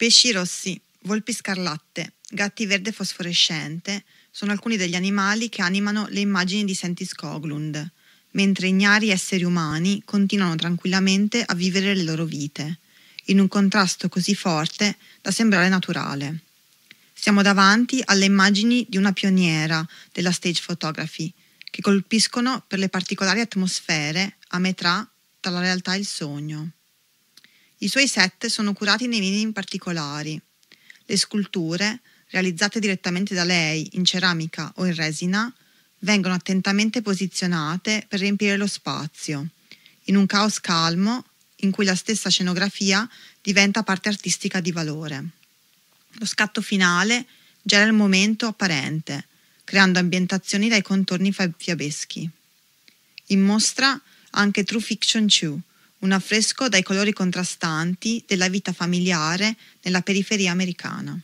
Pesci rossi, volpi scarlatte, gatti verde fosforescente sono alcuni degli animali che animano le immagini di Sentis Coglund, mentre ignari esseri umani continuano tranquillamente a vivere le loro vite, in un contrasto così forte da sembrare naturale. Siamo davanti alle immagini di una pioniera della stage photography, che colpiscono per le particolari atmosfere a metà tra la realtà e il sogno. I suoi set sono curati nei minimi particolari. Le sculture, realizzate direttamente da lei in ceramica o in resina, vengono attentamente posizionate per riempire lo spazio, in un caos calmo in cui la stessa scenografia diventa parte artistica di valore. Lo scatto finale gela il momento apparente, creando ambientazioni dai contorni fiabeschi. In mostra anche True Fiction 2, un affresco dai colori contrastanti della vita familiare nella periferia americana.